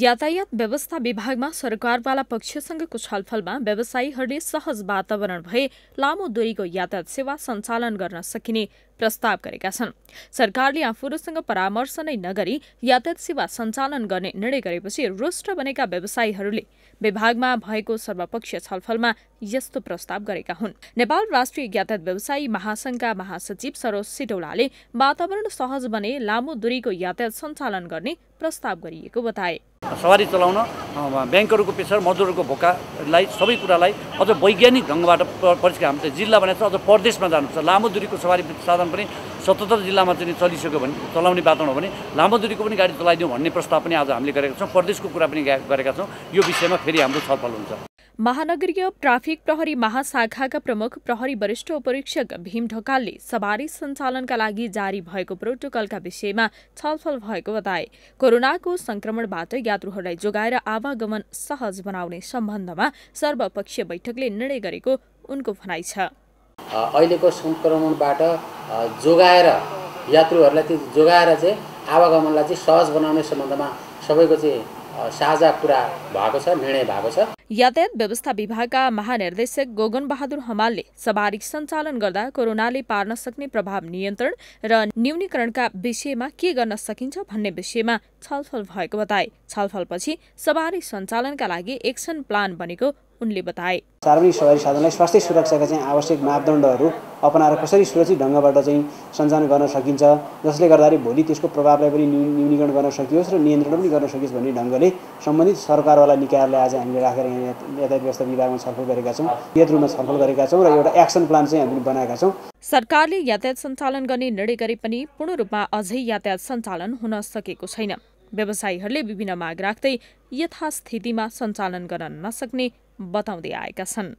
यातायात व्यवस्था विभागमा सरकारवाला पक्षसँगको छलफलमा व्यवसायीहरूले सहज वातावरण भए लामो दूरीको यातायात सेवा सञ्चालन गर्न सकिने प्रस्ताव गरेका छन् सरकारले आफूहरूसँग परामर्श नै नगरी यातायात सेवा सञ्चालन गर्ने निर्णय गरेपछि रुष्ट बनेका व्यवसायीहरूले विभागमा भएको सर्वपक्षीय छलफलमा यस्तो प्रस्ताव गरेका हुन् नेपाल राष्ट्रिय यातायात व्यवसायी महासंघका महासचिव सरोज सिटौलाले वातावरण सहज बने लामो दूरीको यातायात सञ्चालन गर्ने प्रस्ताव गरिएको बताए सवारी चलाउन ब्याङ्कहरूको प्रेसर मजदुरहरूको भोकालाई सबै कुरालाई अझ वैज्ञानिक ढङ्गबाट परिष्कार हामी जिल्ला छ अझ प्रदेशमा जानुपर्छ लामो दूरीको सवारी साधन वातावरण पनि सतहत्तर जिल्लामा चाहिँ चलिसक्यो भने चलाउने वातावरण हो भने लामो दूरीको पनि गाडी चलाइदिउँ भन्ने प्रस्ताव पनि आज हामीले गरेका छौँ प्रदेशको कुरा पनि गरेका छौँ यो विषयमा फेरि हाम्रो छलफल हुन्छ महानगरीय ट्राफिक प्रहरी महाशाखाका प्रमुख प्रहरी वरिष्ठ उपरीक्षक भीम ढकालले सवारी सञ्चालनका लागि जारी भएको प्रोटोकलका विषयमा छलफल भएको बताए कोरोनाको संक्रमणबाट यात्रुहरूलाई जोगाएर आवागमन सहज बनाउने सम्बन्धमा सर्वपक्षीय बैठकले निर्णय गरेको उनको भनाइ छ अहिलेको सङ्क्रमणबाट जोगाएर यात्रुहरूलाई त्यो जोगाएर चाहिँ आवागमनलाई चाहिँ सहज बनाउने सम्बन्धमा सबैको चाहिँ साझा कुरा भएको छ निर्णय भएको छ यातायात व्यवस्था विभागका महानिर्देशक गोगन बहादुर हमालले सवारी सञ्चालन गर्दा कोरोनाले पार्न सक्ने प्रभाव नियन्त्रण र न्यूनीकरणका विषयमा के गर्न सकिन्छ भन्ने विषयमा छलफल भएको बताए छलफलपछि सवारी सञ्चालनका लागि एक्सन प्लान बनेको उनले बताए सार्वजनिक सवारी साधनलाई स्वास्थ्य सुरक्षाका चाहिँ आवश्यक मापदण्डहरू अपनाएर कसरी सुरक्षित ढङ्गबाट चाहिँ सञ्चालन गर्न सकिन्छ जसले गर्दाखेरि भोलि त्यसको प्रभावलाई पनि न्यूनीकरण गर्न सकियोस् र नियन्त्रण पनि गर्न सकियोस् भन्ने ढङ्गले सम्बन्धित सरकारवाला निकायहरूलाई आज हामीले राखेर यातायात व्यवस्था विभागमा छलफल गरेका छौँ यत रूपमा छलफल गरेका छौँ र एउटा एक्सन प्लान चाहिँ हामीले बनाएका छौँ सरकारले यातायात सञ्चालन गर्ने निर्णय गरे पनि पूर्ण रूपमा अझै यातायात सञ्चालन हुन सकेको छैन व्यवसायीहरूले विभिन्न माग राख्दै यथास्थितिमा सञ्चालन गर्न नसक्ने बताउँदै आएका छन्